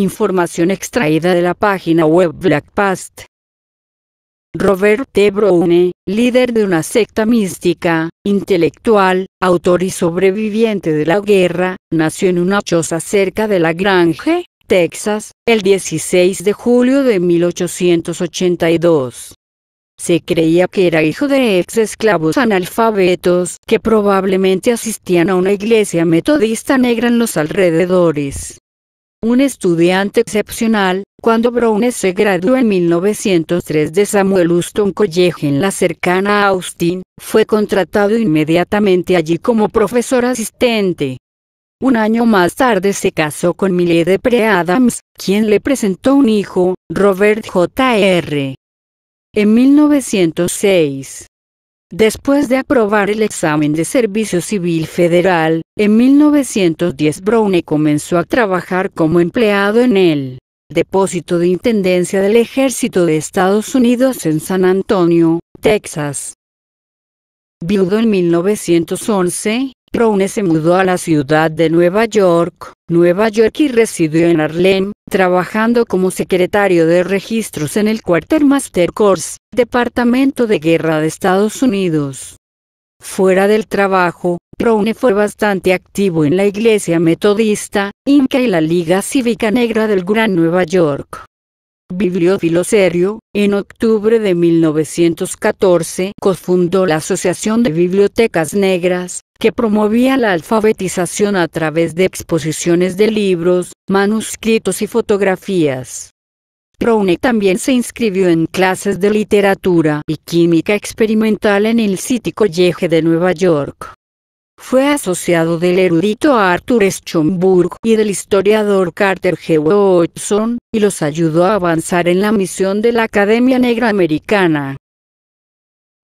Información extraída de la página web Blackpast. Robert T. Browne, líder de una secta mística, intelectual, autor y sobreviviente de la guerra, nació en una choza cerca de La Grange, Texas, el 16 de julio de 1882. Se creía que era hijo de ex esclavos analfabetos que probablemente asistían a una iglesia metodista negra en los alrededores un estudiante excepcional, cuando Brownes se graduó en 1903 de Samuel Houston College en la cercana Austin, fue contratado inmediatamente allí como profesor asistente. Un año más tarde se casó con Millie Pre-Adams, quien le presentó un hijo, Robert J.R. En 1906, Después de aprobar el examen de Servicio Civil Federal, en 1910 Browne comenzó a trabajar como empleado en el Depósito de Intendencia del Ejército de Estados Unidos en San Antonio, Texas. Viudo en 1911, Browne se mudó a la ciudad de Nueva York, Nueva York y residió en Harlem, trabajando como secretario de registros en el Quartermaster Corps, Departamento de Guerra de Estados Unidos. Fuera del trabajo, Browne fue bastante activo en la Iglesia Metodista, Inca y la Liga Cívica Negra del Gran Nueva York. Bibliófilo serio, en octubre de 1914 cofundó la Asociación de Bibliotecas Negras, que promovía la alfabetización a través de exposiciones de libros, manuscritos y fotografías. Browne también se inscribió en clases de literatura y química experimental en el City College de Nueva York. Fue asociado del erudito Arthur Schomburg y del historiador Carter G. Watson, y los ayudó a avanzar en la misión de la Academia Negra Americana.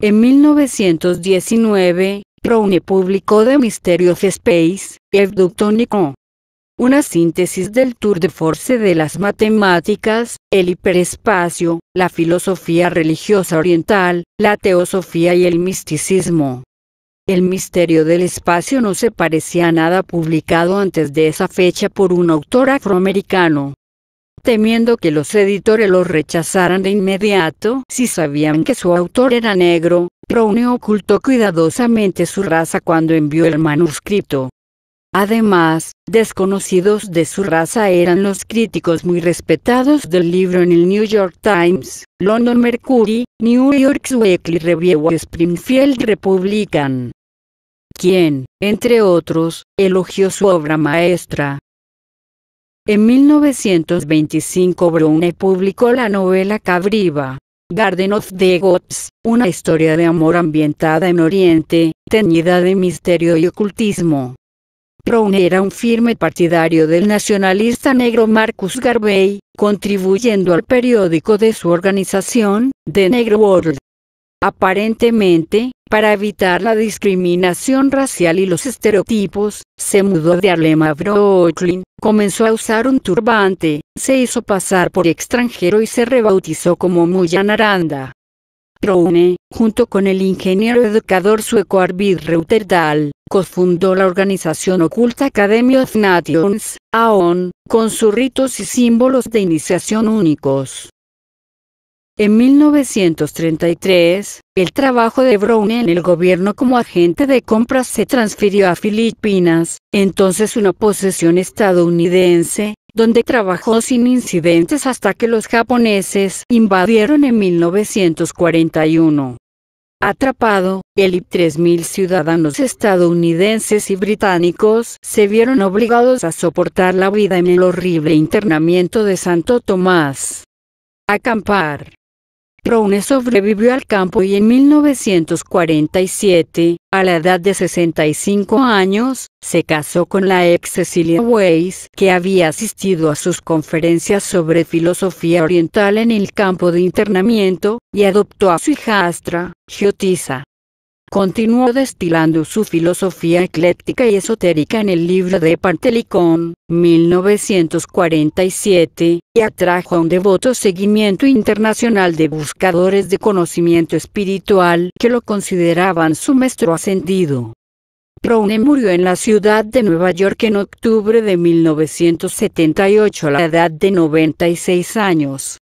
En 1919, Rowney publicó de Mystery Space, Evductónico. Una síntesis del tour de force de las matemáticas, el hiperespacio, la filosofía religiosa oriental, la teosofía y el misticismo. El misterio del espacio no se parecía a nada publicado antes de esa fecha por un autor afroamericano. Temiendo que los editores lo rechazaran de inmediato si sabían que su autor era negro, Browne ocultó cuidadosamente su raza cuando envió el manuscrito. Además, desconocidos de su raza eran los críticos muy respetados del libro en el New York Times, London Mercury, New York's Weekly Review o Springfield Republican, quien, entre otros, elogió su obra maestra. En 1925 Brune publicó la novela Cabriva, Garden of the Gods, una historia de amor ambientada en Oriente, teñida de misterio y ocultismo. Brown era un firme partidario del nacionalista negro Marcus Garvey, contribuyendo al periódico de su organización, The Negro World, Aparentemente, para evitar la discriminación racial y los estereotipos, se mudó de Harlem a Brooklyn, comenzó a usar un turbante, se hizo pasar por extranjero y se rebautizó como Muyan Aranda. junto con el ingeniero educador sueco Arvid Reuterdal, cofundó la organización oculta Academia of Nations, AON, con sus ritos y símbolos de iniciación únicos. En 1933, el trabajo de Brown en el gobierno como agente de compras se transfirió a Filipinas, entonces una posesión estadounidense, donde trabajó sin incidentes hasta que los japoneses invadieron en 1941. Atrapado, el y 3.000 ciudadanos estadounidenses y británicos se vieron obligados a soportar la vida en el horrible internamiento de Santo Tomás. Acampar. Brown sobrevivió al campo y en 1947, a la edad de 65 años, se casó con la ex Cecilia Weiss, que había asistido a sus conferencias sobre filosofía oriental en el campo de internamiento, y adoptó a su hijastra, Giotisa. Continuó destilando su filosofía ecléctica y esotérica en el libro de Pantelicón, 1947, y atrajo a un devoto seguimiento internacional de buscadores de conocimiento espiritual que lo consideraban su maestro ascendido. Browne murió en la ciudad de Nueva York en octubre de 1978 a la edad de 96 años.